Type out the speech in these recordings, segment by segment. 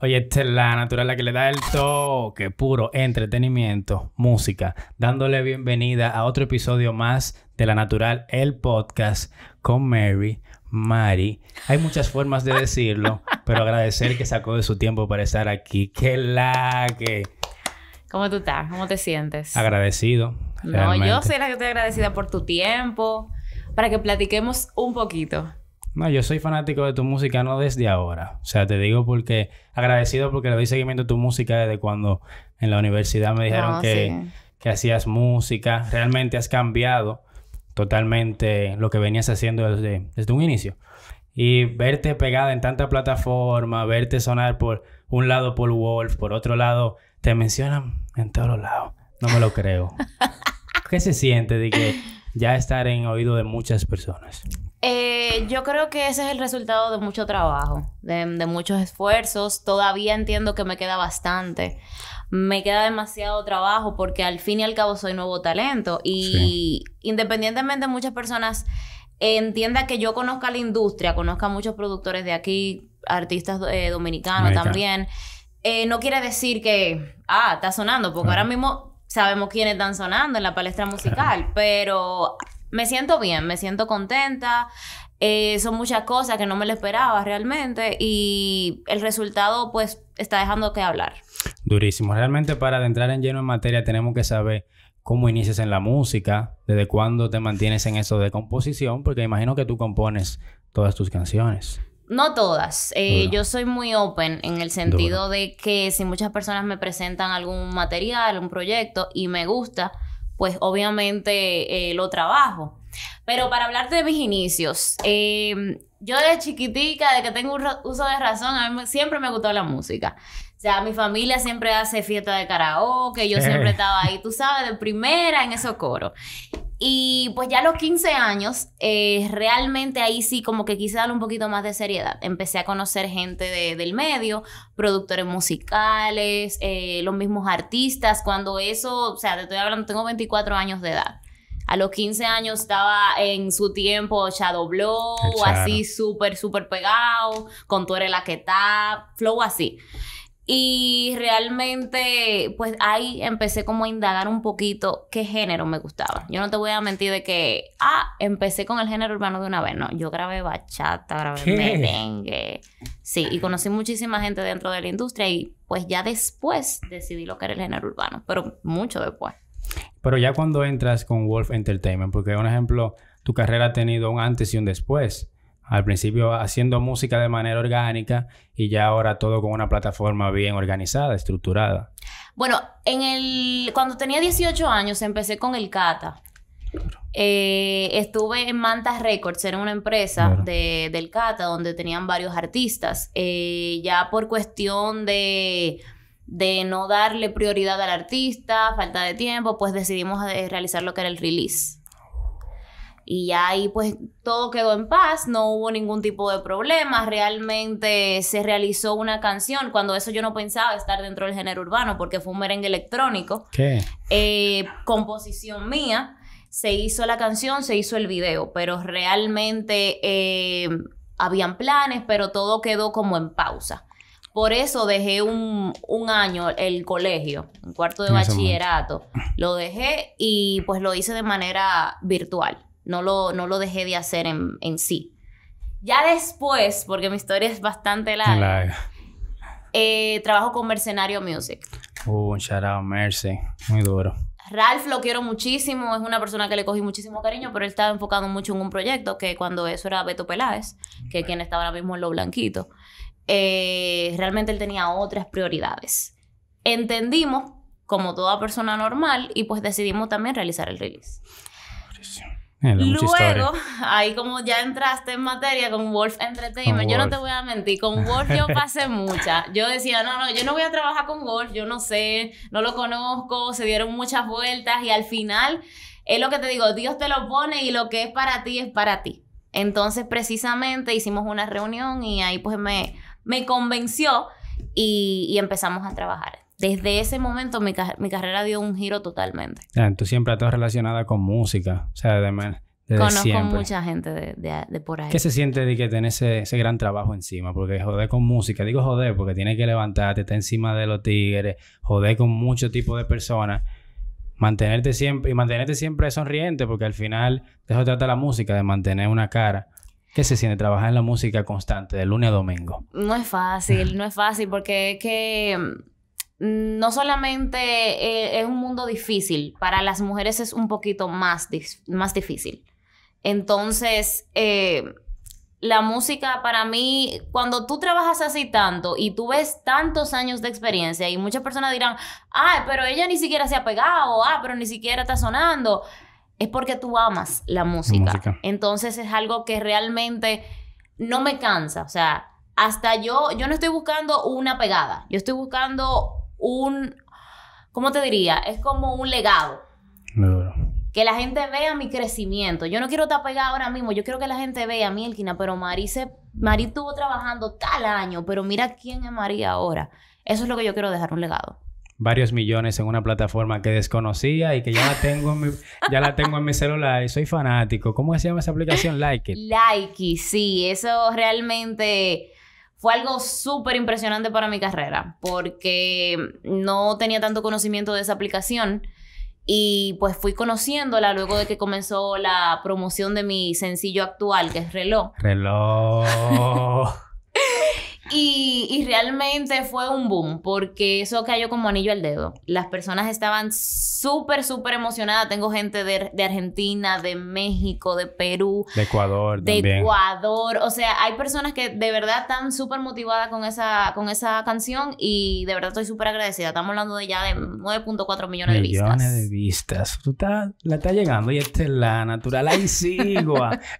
Oye, esta es la natural la que le da el toque puro, entretenimiento, música, dándole bienvenida a otro episodio más de La Natural, el podcast con Mary, Mari. Hay muchas formas de decirlo, pero agradecer que sacó de su tiempo para estar aquí. ¡Qué la que! ¿Cómo tú estás? ¿Cómo te sientes? Agradecido. No, yo soy la que estoy agradecida por tu tiempo, para que platiquemos un poquito. No, yo soy fanático de tu música no desde ahora. O sea, te digo porque agradecido porque le doy seguimiento a tu música desde cuando en la universidad me dijeron que, que hacías música. Realmente has cambiado totalmente lo que venías haciendo desde, desde un inicio. Y verte pegada en tanta plataforma, verte sonar por un lado por Wolf, por otro lado te mencionan en todos lados. No me lo creo. ¿Qué se siente de que ya estar en oído de muchas personas? Eh, yo creo que ese es el resultado de mucho trabajo, de, muchos esfuerzos. Todavía entiendo que me queda bastante. Me queda demasiado trabajo porque al fin y al cabo soy nuevo talento. Y Independientemente de muchas personas entienda que yo conozca la industria, conozca a muchos productores de aquí, artistas eh, dominicanos también. Eh, no quiere decir que, ah, está sonando, porque ahora mismo sabemos quiénes están sonando en la palestra musical, pero me siento bien, me siento contenta. Eh, son muchas cosas que no me lo esperaba realmente y el resultado pues está dejando que hablar. Durísimo. Realmente para adentrar en lleno en materia tenemos que saber cómo inicias en la música, desde cuándo te mantienes en eso de composición, porque imagino que tú compones todas tus canciones. No todas. Eh, yo soy muy open en el sentido de que si muchas personas me presentan algún material, un proyecto y me gusta, pues obviamente eh, lo trabajo. Pero para hablarte de mis inicios, em, yo de chiquitica, de que tengo uso de razón, a mí me, siempre me gustó la música. O sea, mi familia siempre hace fiesta de karaoke, yo siempre eh. estaba ahí, tú sabes, de primera en esos coros. Y pues ya a los 15 años, eh, realmente ahí sí como que quise darle un poquito más de seriedad. Empecé a conocer gente del medio, productores musicales, eh, los mismos artistas, cuando eso, o sea, te estoy hablando, tengo 24 años de edad. A los 15 años estaba en su tiempo Shadow Blow, así súper, súper pegado, con Tú eres la que está, flow así. Y realmente, pues ahí empecé como a indagar un poquito qué género me gustaba. Yo no te voy a mentir de que, ah, empecé con el género urbano de una vez. No, yo grabé bachata, grabé merengue. Sí, y conocí muchísima gente dentro de la industria y pues ya después decidí lo que era el género urbano, pero mucho después. Pero ya cuando entras con Wolf Entertainment, porque un ejemplo, tu carrera ha tenido un antes y un después. Al principio haciendo música de manera orgánica y ya ahora todo con una plataforma bien organizada, estructurada. Bueno, en el, cuando tenía 18 años empecé con el Cata. Eh, estuve en Mantas Records, era una empresa de, del Cata donde tenían varios artistas. Eh, ya por cuestión de, de no darle prioridad al artista, falta de tiempo, pues decidimos eh, realizar lo que era el release y ahí pues todo quedó en paz, no hubo ningún tipo de problema, realmente se realizó una canción, cuando eso yo no pensaba estar dentro del género urbano porque fue un merengue electrónico, ¿Qué? Eh, composición mía, se hizo la canción, se hizo el video, pero realmente eh, habían planes, pero todo quedó como en pausa. Por eso dejé un, un, año el colegio, un cuarto de bachillerato. Lo dejé y pues lo hice de manera virtual no lo, no lo dejé de hacer en, en sí. Ya después, porque mi historia es bastante larga, eh, trabajo con Mercenario Music. Uh, shout out Mercy, muy duro. Ralph lo quiero muchísimo, es una persona que le cogí muchísimo cariño, pero él estaba enfocado mucho en un proyecto que cuando eso era Beto Peláez, que quien estaba ahora mismo en Lo Blanquito, eh, realmente él tenía otras prioridades. Entendimos como toda persona normal y pues decidimos también realizar el release. Eh, Luego, ahí como ya entraste en materia con Wolf Entertainment, yo no te voy a mentir, con Wolf yo pasé mucha. Yo decía, no, no, yo no voy a trabajar con Wolf, yo no sé, no lo conozco, se dieron muchas vueltas y al final es lo que te digo, Dios te lo pone y lo que es para ti es para ti. Entonces, precisamente hicimos una reunión y ahí pues me, me convenció y, y empezamos a trabajar desde ese momento mi, mi, carrera dio un giro totalmente. tú siempre estás relacionada con música, o sea, de, desde Conozco mucha gente de, por ahí. ¿Qué se siente de que tenés ese, gran trabajo encima? Porque joder con música, digo joder porque tienes que levantarte, está encima de los tigres, joder con mucho tipo de personas. Mantenerte siempre, y mantenerte siempre sonriente, porque al final de eso trata la música, de mantener una cara. ¿Qué se siente trabajar en la música constante, de lunes a domingo? No es fácil, no es fácil, porque es que no solamente eh, es un mundo difícil, para las mujeres es un poquito más, más difícil. Entonces, eh, la música para mí, cuando tú trabajas así tanto y tú ves tantos años de experiencia y muchas personas dirán, ah, pero ella ni siquiera se ha pegado, ah, pero ni siquiera está sonando, es porque tú amas la música. La música. Entonces es algo que realmente no me cansa, o sea... Hasta yo, yo no estoy buscando una pegada, yo estoy buscando un, ¿cómo te diría? Es como un legado. Que la gente vea mi crecimiento. Yo no quiero estar pegada ahora mismo. Yo quiero que la gente vea a pero Mari, se, Marí estuvo trabajando tal año, pero mira quién es María ahora. Eso es lo que yo quiero dejar, un legado varios millones en una plataforma que desconocía y que ya la tengo en mi, ya la tengo en mi celular y soy fanático. ¿Cómo se llama esa aplicación? Like It. Like It, sí. Eso realmente fue algo súper impresionante para mi carrera porque no tenía tanto conocimiento de esa aplicación y pues fui conociéndola luego de que comenzó la promoción de mi sencillo actual que es Reloj. Reloj. Y, realmente fue un boom, porque eso cayó como anillo al dedo. Las personas estaban súper, súper emocionadas. Tengo gente de, Argentina, de México, de Perú. De Ecuador, De Ecuador. O sea, hay personas que de verdad están súper motivadas con esa, con esa canción y de verdad estoy súper agradecida. Estamos hablando de ya de 9.4 millones, de vistas. Millones de vistas. la está llegando y esta es la natural. Ahí sigo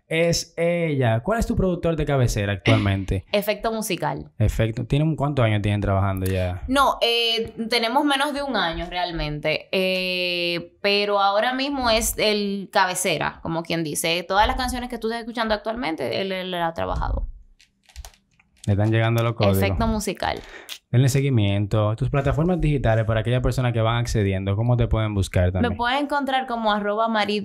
es ella. ¿Cuál es tu productor de cabecera actualmente? Efecto musical. Efecto ¿Tienen, ¿Cuántos años tienen trabajando ya? No, eh, tenemos menos de un año realmente. Eh, pero ahora mismo es el cabecera, como quien dice. Todas las canciones que tú estás escuchando actualmente, él, él ha trabajado. Le están llegando los códigos. Efecto musical. Denle seguimiento. Tus plataformas digitales para aquella persona que van accediendo, ¿cómo te pueden buscar también? Me pueden encontrar como arroba maridird.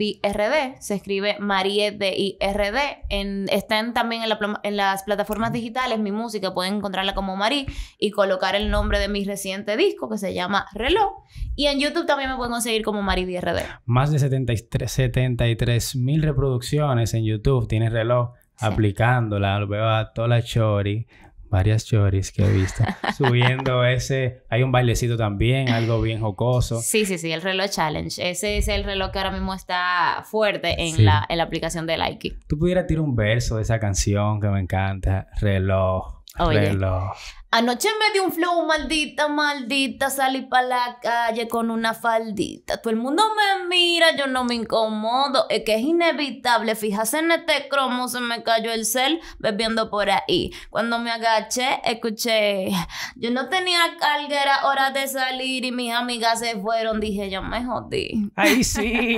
Se escribe maridird. En, están también en, las plataformas digitales. Mi música pueden encontrarla como marie y colocar el nombre de mi reciente disco que se llama Reloj. Y en YouTube también me pueden conseguir como maridird. Más de 73 mil reproducciones en YouTube. Tienes reloj aplicándola, lo veo a todas las chori varias choris que he visto, subiendo ese, hay un bailecito también, algo bien jocoso. Sí, sí, sí, el reloj challenge, ese es el reloj que ahora mismo está fuerte en, la, aplicación de Likey. Tú pudieras tirar un verso de esa canción que me encanta, reloj Oye. Reloj. Anoche me dio un flow, maldita, maldita, salí para la calle con una faldita. Todo el mundo me mira, yo no me incomodo. Es que es inevitable, fíjate en este cromo, se me cayó el cel bebiendo por ahí. Cuando me agaché, escuché. Yo no tenía Era hora de salir y mis amigas se fueron. Dije, yo me jodí. Ahí sí,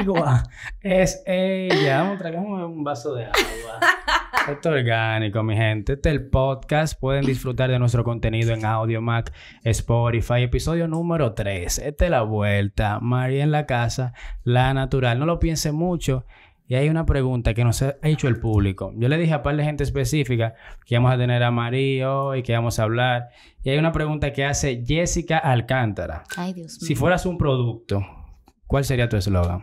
Es ella. tragamos un vaso de agua. Esto orgánico, mi gente. Este es el podcast. Pueden disfrutar de nuestro contenido en Audio Mac, Spotify. Episodio número 3. Esta es la vuelta. María en la casa, la natural. No lo piense mucho. Y hay una pregunta que nos ha hecho el público. Yo le dije a par de gente específica que vamos a tener a María hoy, que vamos a hablar. Y hay una pregunta que hace Jessica Alcántara. Ay, Dios mío. Si fueras un producto, ¿cuál sería tu eslogan?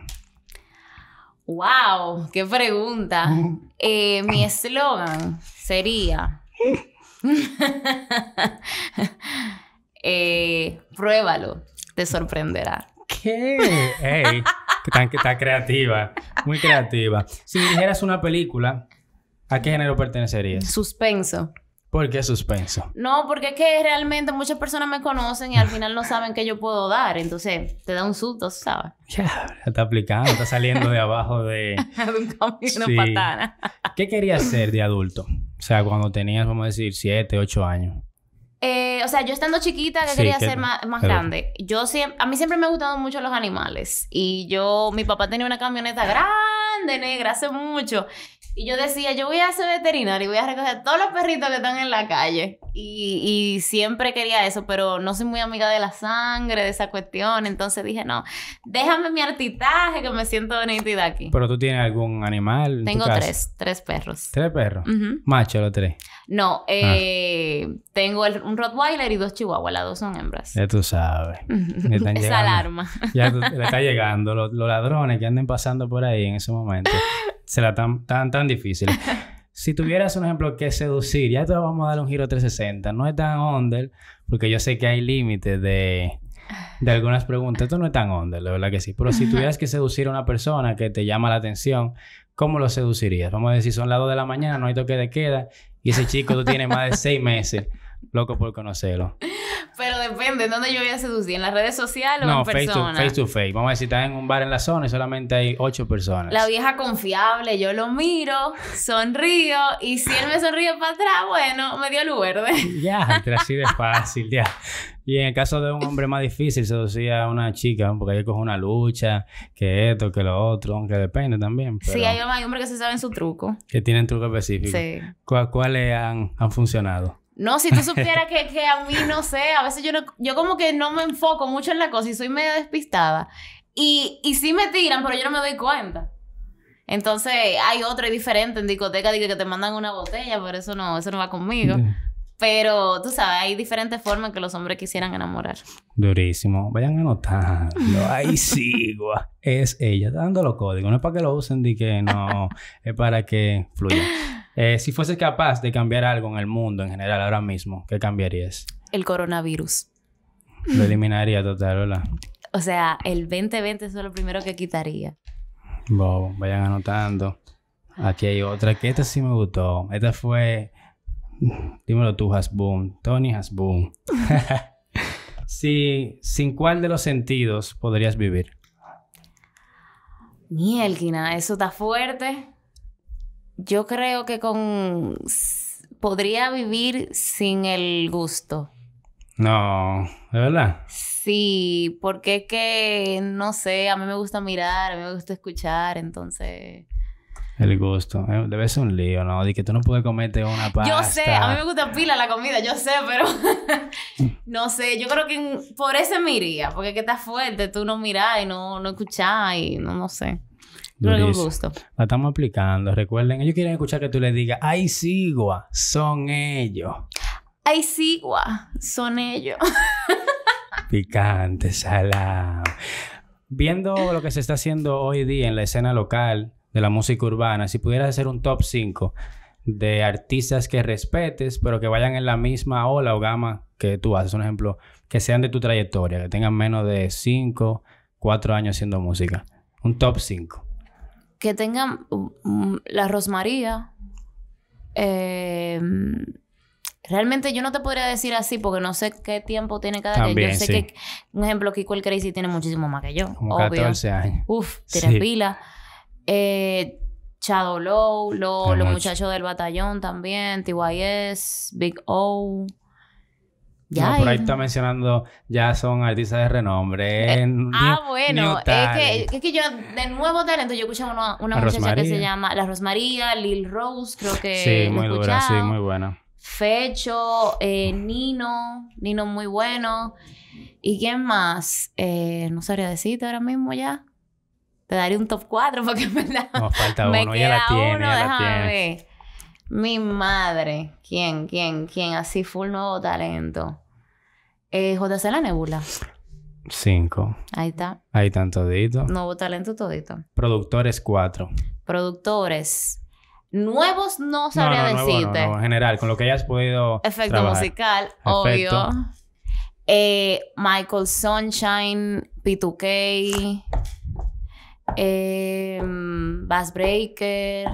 ¡Wow! ¡Qué pregunta! Eh, mi eslogan sería. Eh, pruébalo, te sorprenderá. ¿Qué? ¡Ey! Que tan, creativa. Muy creativa. Si dijeras una película, ¿a qué género pertenecería? Suspenso. ¿Por qué suspenso? No, porque es que realmente muchas personas me conocen y al final no saben qué yo puedo dar. Entonces, te da un susto, ¿sabes? Ya, está aplicando, está saliendo de abajo de... de un camino sí. patana. ¿Qué querías ser de adulto? O sea, cuando tenías, vamos a decir, siete, ocho años. Eh, o sea, yo estando chiquita, que quería ser más, grande? Yo siempre, a mí siempre me han gustado mucho los animales. Y yo, mi papá tenía una camioneta grande, negra, hace mucho. Y yo decía, yo voy a ser veterinario y voy a recoger todos los perritos que están en la calle. Y, siempre quería eso, pero no soy muy amiga de la sangre, de esa cuestión. Entonces dije, no, déjame mi artitaje que me siento bonita aquí. ¿Pero tú tienes algún animal? tengo tres, tres perros. ¿Tres perros? ¿Macho los tres? No, ah. eh, tengo el, un Rottweiler y dos chihuahuas, las dos son hembras. Ya tú sabes. Esa alarma. Ya está llegando. Los, ladrones que anden pasando por ahí en ese momento. ...será tan, tan, tan difícil. Si tuvieras un ejemplo que seducir, ya te vamos a dar un giro 360. No es tan under, porque yo sé que hay límites de, de algunas preguntas. Esto no es tan onda, la verdad que sí. Pero si tuvieras que seducir a una persona que te llama la atención, ¿cómo lo seducirías? Vamos a decir, son las 2 de la mañana, no hay toque de queda, y ese chico tú tienes más de 6 meses Loco por conocerlo. Pero depende, ¿en dónde yo voy a seducir? ¿En las redes sociales o en Facebook? No, face to face. Vamos a decir, estás en un bar en la zona y solamente hay ocho personas. La vieja confiable, yo lo miro, sonrío y si él me sonríe para atrás, bueno, me dio luz verde. Ya, así de fácil, ya. Y en el caso de un hombre más difícil, seducir a una chica, porque ahí coge una lucha, que esto, que lo otro, aunque depende también. Pero sí, hay, hombres que se saben su truco. Que tienen truco específico. Sí. ¿Cuáles han funcionado? No, si tú supieras que, que, a mí, no sé, a veces yo, no, yo como que no me enfoco mucho en la cosa y soy medio despistada. Y, y sí me tiran, pero yo no me doy cuenta. Entonces hay otra diferente en discoteca, de que te mandan una botella, pero eso no, eso no va conmigo. Pero tú sabes, hay diferentes formas que los hombres quisieran enamorar. Durísimo. Vayan anotando. Ahí sigo. Es ella, dando los códigos. No es para que lo usen y que no, es para que fluya. Eh, si fueses capaz de cambiar algo en el mundo en general ahora mismo, ¿qué cambiarías? El coronavirus. Lo eliminaría total, hola. O sea, el 2020 es lo primero que quitaría. vayan anotando. Aquí hay otra que esta sí me gustó. Esta fue dímelo tú, Hasboom. Tony Hasboom. Sí. ¿Sin cuál de los sentidos podrías vivir? Mielkina, eso está fuerte. Yo creo que con... Podría vivir sin el gusto. No, ¿de verdad? Sí, porque es que, no sé, a mí me gusta mirar, a mí me gusta escuchar, entonces... El gusto. Eh, debe ser un lío, ¿no? De que tú no puedes comerte una pasta. Yo sé, a mí me gusta pila la comida, yo sé, pero no sé. Yo creo que por eso me iría, porque es que estás fuerte, tú no mirás y no, no escuchás y no, no sé. gusto. La estamos aplicando, recuerden. Ellos quieren escuchar que tú les digas, ay, sigua, son ellos. Ay, sigua, son ellos. Picante, salado. Viendo lo que se está haciendo hoy día en la escena local, de la música urbana, si pudieras hacer un top 5 de artistas que respetes, pero que vayan en la misma ola o gama que tú haces, un ejemplo, que sean de tu trayectoria, que tengan menos de 5, 4 años haciendo música. Un top 5. Que tengan mm, la Rosmaría. Eh, realmente yo no te podría decir así porque no sé qué tiempo tiene cada uno. Yo sé que, un ejemplo, Kiko el Crazy tiene muchísimo más que yo. Como 14 años. Uf, tiene eh, Low, los muchachos del batallón también, TYS, Big O. Ya por ahí está mencionando, ya son artistas de renombre. Eh, ah, bueno, es que, es que, yo, de nuevo talento, yo escuché una, una muchacha que se llama La Rosmaría, Lil Rose, creo que. Sí, muy dura, sí, muy buena. Fecho, eh, Nino, Nino muy bueno. ¿Y quién más? Eh, no sabría decirte ahora mismo ya. Te daré un top 4 porque verdad. Nos falta me uno, queda ya la tiene, uno, la tiene. Ver. Mi madre. ¿Quién, quién, quién? Así full nuevo talento. Eh, JC La Nebula. Cinco. Ahí está. Ahí están toditos. Nuevo talento todito. Productores, cuatro. Productores. Nuevos no sabría no, no, decirte. no, en general, con lo que hayas podido. Efecto musical, obvio. Eh, Michael Sunshine, P2K. Eh, Bass Breaker.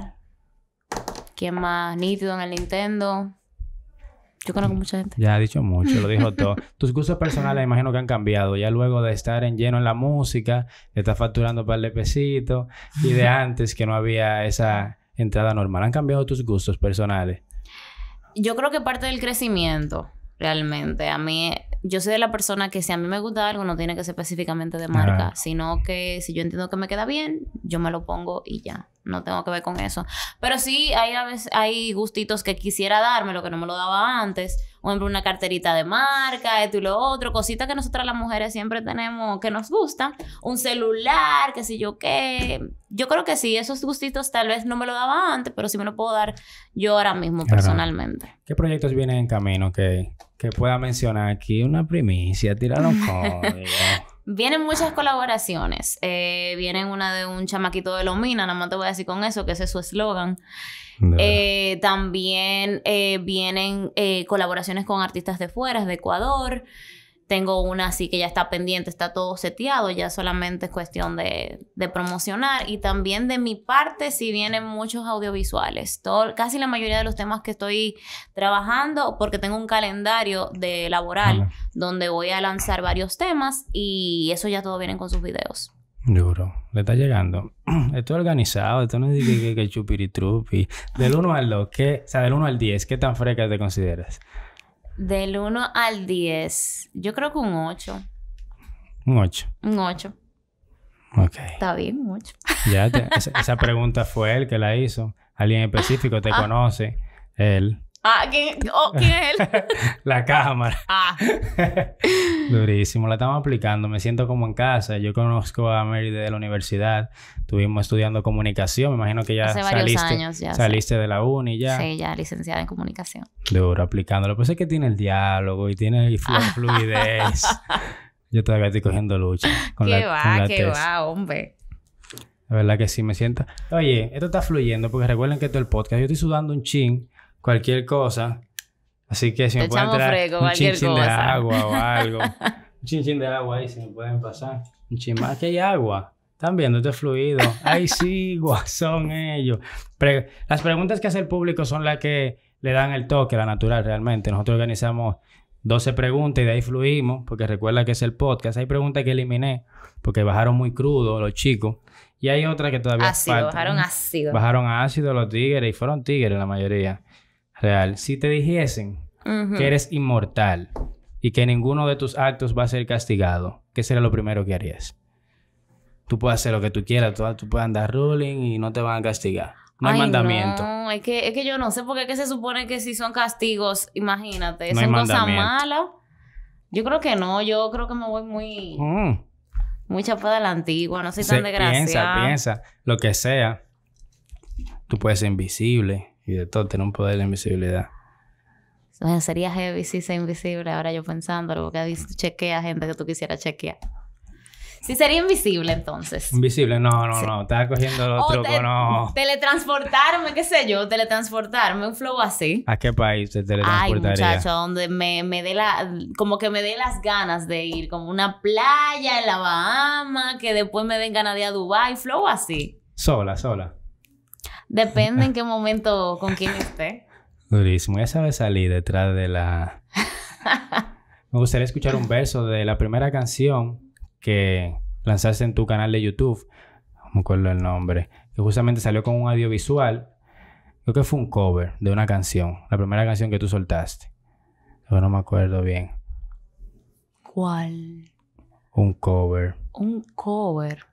¿Quién más? Nítido en el Nintendo. Yo conozco mucha gente. Ya ha dicho mucho, lo dijo todo. Tus gustos personales imagino que han cambiado. Ya luego de estar en lleno en la música, de estar facturando para el pesitos... y de antes que no había esa entrada normal. ¿Han cambiado tus gustos personales? Yo creo que parte del crecimiento, realmente. A mí yo soy de la persona que si a mí me gusta algo no tiene que ser específicamente de marca, sino que si yo entiendo que me queda bien, yo me lo pongo y ya no tengo que ver con eso. Pero sí, hay, a veces, hay gustitos que quisiera darme, lo que no me lo daba antes. Por ejemplo, una carterita de marca, esto y lo otro, cositas que nosotras las mujeres siempre tenemos que nos gustan. Un celular, qué sé yo qué. Yo creo que sí, esos gustitos tal vez no me lo daba antes, pero sí me lo puedo dar yo ahora mismo personalmente. ¿Qué proyectos vienen en camino que, que pueda mencionar aquí? Una primicia, tiraron Vienen muchas colaboraciones. Eh, vienen una de un chamaquito de Lomina, nada más te voy a decir con eso, que ese es su eslogan. Eh, también eh, vienen eh, colaboraciones con artistas de fuera, de Ecuador. Tengo una así que ya está pendiente, está todo seteado, ya solamente es cuestión de, promocionar. Y también de mi parte, si vienen muchos audiovisuales, casi la mayoría de los temas que estoy trabajando, porque tengo un calendario de laboral donde voy a lanzar varios temas y eso ya todo viene con sus videos. Duro, le está llegando. Esto organizado, esto no es que, que, que Del 1 al 2, ¿qué, o sea, del 1 al 10, ¿qué tan freca te consideras? Del 1 al 10, yo creo que un 8. Un 8. Un 8. Ok. Está bien, un Ya, esa, pregunta fue él que la hizo. Alguien específico te ah. conoce, él. Ah, oh, ¿quién, es él? la cámara. Ah. Durísimo, la estamos aplicando. Me siento como en casa. Yo conozco a Mary de la universidad. Estuvimos estudiando comunicación. Me imagino que ya Hace saliste, saliste de la uni ya. Sí, ya licenciada en comunicación. Duro, aplicándolo. Pues es que tiene el diálogo y tiene fluidez. Yo todavía estoy cogiendo lucha. Con qué va, qué va, hombre. La verdad que sí me siento. Oye, esto está fluyendo porque recuerden que esto es el podcast. Yo estoy sudando un chin cualquier cosa. Así que si me pueden un chinchín de agua o algo. un chinchín de agua ahí, si me pueden pasar. Un más. Aquí hay agua. Están viendo este fluido. Ay, sí, guasón ellos. las preguntas que hace el público son las que le dan el toque a la natural realmente. Nosotros organizamos 12 preguntas y de ahí fluimos, porque recuerda que es el podcast. Hay preguntas que eliminé porque bajaron muy crudo los chicos. Y hay otras que todavía. bajaron ácido. Bajaron ácido los tigres y fueron tigres la mayoría real. Si te dijesen que eres inmortal y que ninguno de tus actos va a ser castigado, ¿qué sería lo primero que harías? Tú puedes hacer lo que tú quieras, tú, puedes andar ruling y no te van a castigar. No hay mandamiento. No, es que, es que yo no sé, por qué se supone que si son castigos, imagínate, no son cosas malas. Yo creo que no, yo creo que me voy muy. Mm. Muy chapada de la antigua, no soy tan desgraciada. Piensa, piensa, lo que sea. Tú puedes ser invisible, y de todo, tener un poder de invisibilidad. sería heavy si sea invisible, ahora yo pensando... porque que chequea gente que tú quisieras chequear. Sí, sería invisible entonces. Invisible, no, no, no. Estaba cogiendo los otro, no. Teletransportarme, qué sé yo, teletransportarme, un flow así. ¿A qué país te teletransportaría? Ay, muchacho, donde me, dé la. Como que me dé las ganas de ir, como una playa en la Bahama, que después me den ganas de ir a Dubai, flow así. Sola, sola. Depende en qué momento con quién esté. Durísimo. Ya sabes salir detrás de la. Me gustaría escuchar un verso de la primera canción que lanzaste en tu canal de YouTube. No me acuerdo el nombre. Que justamente salió con un audiovisual. Creo que fue un cover de una canción. La primera canción que tú soltaste. Pero no me acuerdo bien. ¿Cuál? Un cover. Un cover.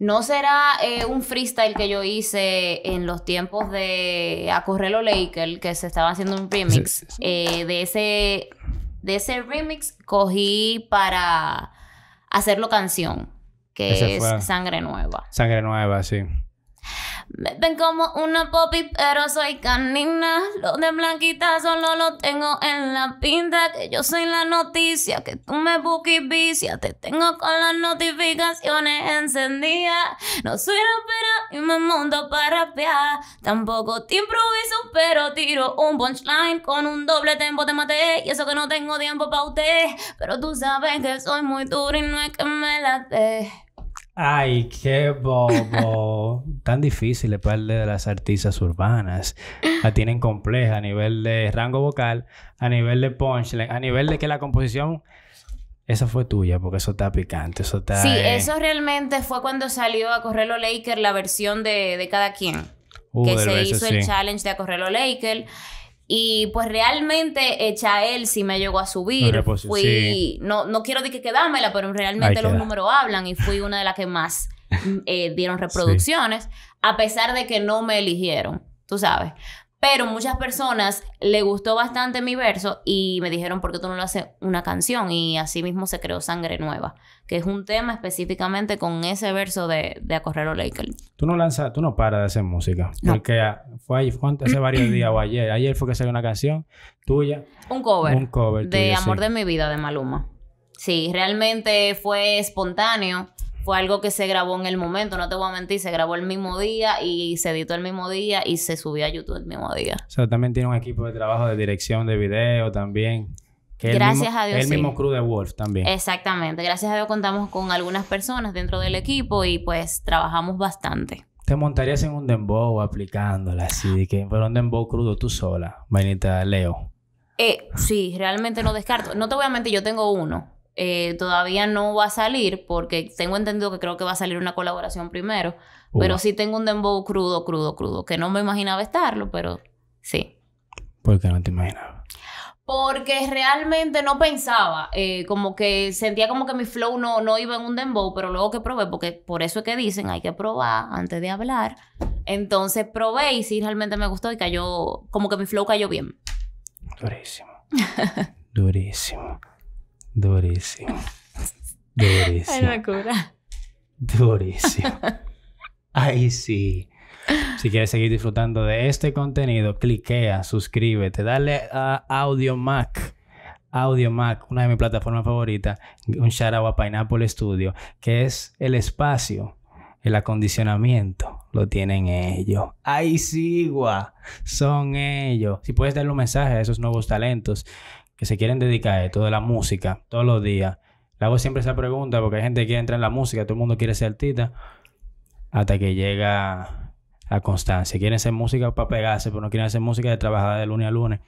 ¿No será eh, un freestyle que yo hice en los tiempos de los Laker, que se estaba haciendo un remix? Eh, de, ese, de ese remix cogí para hacerlo canción, que es Sangre Nueva. Sangre Nueva, sí. Me ven como una popi, pero soy canina. Lo de blanquita solo lo tengo en la pinta. Que yo soy la noticia, que tú me busques vicia. Te tengo con las notificaciones encendidas. No soy rapera y me monto para rapear. Tampoco te improviso, pero tiro un punchline. Con un doble tempo te maté. Y eso que no tengo tiempo para usted. Pero tú sabes que soy muy duro y no es que me la Ay, qué bobo. Tan difícil el par de las artistas urbanas. La tienen compleja a nivel de rango vocal, a nivel de punchline, a nivel de que la composición esa fue tuya, porque eso está picante, eso está... Sí, eh. eso realmente fue cuando salió a correr los Lakers la versión de, de cada quien. Uh, que se hizo el challenge de a correr los Lakers. Y pues realmente él... Eh, sí me llegó a subir. No pues, fui, no, no quiero decir que quedámela, pero realmente los números hablan y fui una de las que más eh, dieron reproducciones, a pesar de que no me eligieron, tú sabes. Pero muchas personas le gustó bastante mi verso y me dijeron, ¿por qué tú no lo haces una canción? Y así mismo se creó Sangre Nueva, que es un tema específicamente con ese verso de, de Acorrero Lakel. Tú no lanzas, tú no paras de hacer música. Porque ah, fue, fue, hace varios días o ayer. Ayer fue que salió una canción tuya. Un cover. Un cover. De Amor de mi vida de Maluma. Sí, realmente fue espontáneo fue algo que se grabó en el momento, no te voy a mentir, se grabó el mismo día y se editó el mismo día y se subió a YouTube el mismo día. O sea, también tiene un equipo de trabajo de dirección de video también. gracias a Dios. El mismo crew de Wolf también. Exactamente. Gracias a Dios contamos con algunas personas dentro del equipo y pues trabajamos bastante. Te montarías en un dembow aplicándola así, que un dembow crudo tú sola, vainita Leo. Eh, sí, realmente no descarto. No te voy a mentir, yo tengo uno eh, todavía no va a salir porque tengo entendido que creo que va a salir una colaboración primero, pero sí tengo un dembow crudo, crudo, crudo, que no me imaginaba estarlo, pero sí. ¿Por qué no te imaginaba? Porque realmente no pensaba, eh, como que sentía como que mi flow no, no iba en un dembow, pero luego que probé, porque por eso es que dicen, hay que probar antes de hablar. Entonces probé y sí, realmente me gustó y cayó, como que mi flow cayó bien. Durísimo. Durísimo. Durísimo. Durísimo. Ay, Durísimo. Ahí sí. Si quieres seguir disfrutando de este contenido, cliquea, suscríbete, dale a Audio Mac. Audio Mac, una de mis plataformas favoritas, un shout out a Pineapple Studio, que es el espacio, el acondicionamiento, lo tienen ellos. ¡Ay, sigua! Son ellos. Si puedes darle un mensaje a esos nuevos talentos que se quieren dedicar a esto de la música todos los días, le hago siempre esa pregunta porque hay gente que quiere entrar en la música, todo el mundo quiere ser artista, hasta que llega la constancia. Quieren hacer música para pegarse, pero no quieren hacer música de trabajar de lunes a lunes.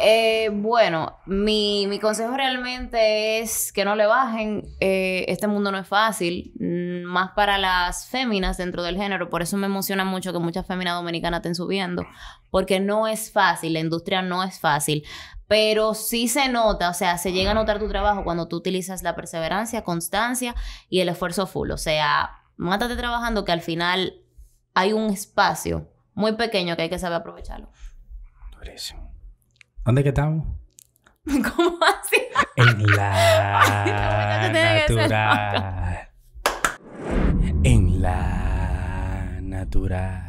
Eh, bueno, mi, consejo realmente es que no le bajen. Eh, este mundo no es fácil, mm, más para las féminas dentro del género. Por eso me emociona mucho que muchas féminas dominicanas estén subiendo, porque no es fácil, la industria no es fácil. Pero sí se nota, o sea, se llega a notar tu trabajo cuando tú utilizas la perseverancia, constancia y el esfuerzo full. O sea, mátate trabajando que al final hay un espacio muy pequeño que hay que saber aprovecharlo. ¿Dónde que estamos? ¿Cómo así? En la natural. En la natural.